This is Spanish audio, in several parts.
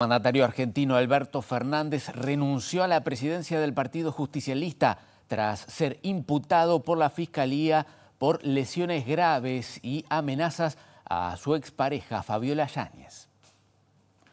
El mandatario argentino Alberto Fernández renunció a la presidencia del Partido Justicialista tras ser imputado por la Fiscalía por lesiones graves y amenazas a su expareja Fabiola Yáñez.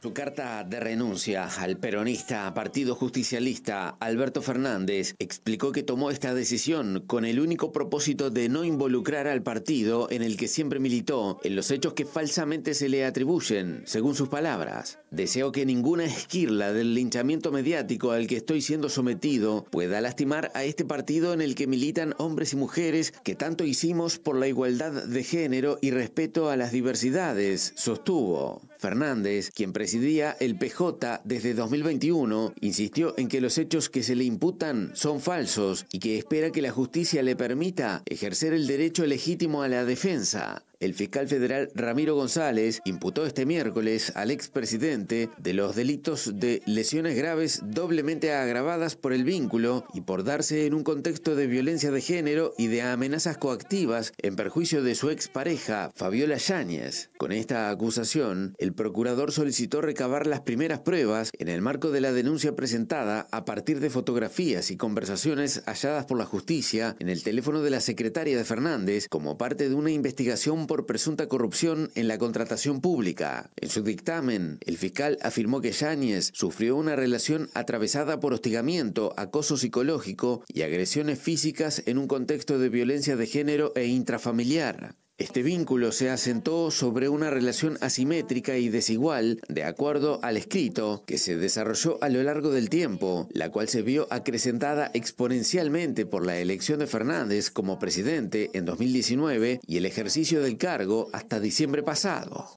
Su carta de renuncia al peronista Partido Justicialista Alberto Fernández explicó que tomó esta decisión con el único propósito de no involucrar al partido en el que siempre militó en los hechos que falsamente se le atribuyen, según sus palabras. Deseo que ninguna esquirla del linchamiento mediático al que estoy siendo sometido pueda lastimar a este partido en el que militan hombres y mujeres que tanto hicimos por la igualdad de género y respeto a las diversidades, sostuvo. Fernández, quien presidía el PJ desde 2021, insistió en que los hechos que se le imputan son falsos y que espera que la justicia le permita ejercer el derecho legítimo a la defensa. El fiscal federal Ramiro González imputó este miércoles al expresidente de los delitos de lesiones graves doblemente agravadas por el vínculo y por darse en un contexto de violencia de género y de amenazas coactivas en perjuicio de su expareja, Fabiola Yáñez. Con esta acusación, el procurador solicitó recabar las primeras pruebas en el marco de la denuncia presentada a partir de fotografías y conversaciones halladas por la justicia en el teléfono de la secretaria de Fernández como parte de una investigación por presunta corrupción en la contratación pública. En su dictamen, el fiscal afirmó que Yáñez sufrió una relación atravesada por hostigamiento, acoso psicológico y agresiones físicas en un contexto de violencia de género e intrafamiliar. Este vínculo se asentó sobre una relación asimétrica y desigual, de acuerdo al escrito, que se desarrolló a lo largo del tiempo, la cual se vio acrecentada exponencialmente por la elección de Fernández como presidente en 2019 y el ejercicio del cargo hasta diciembre pasado.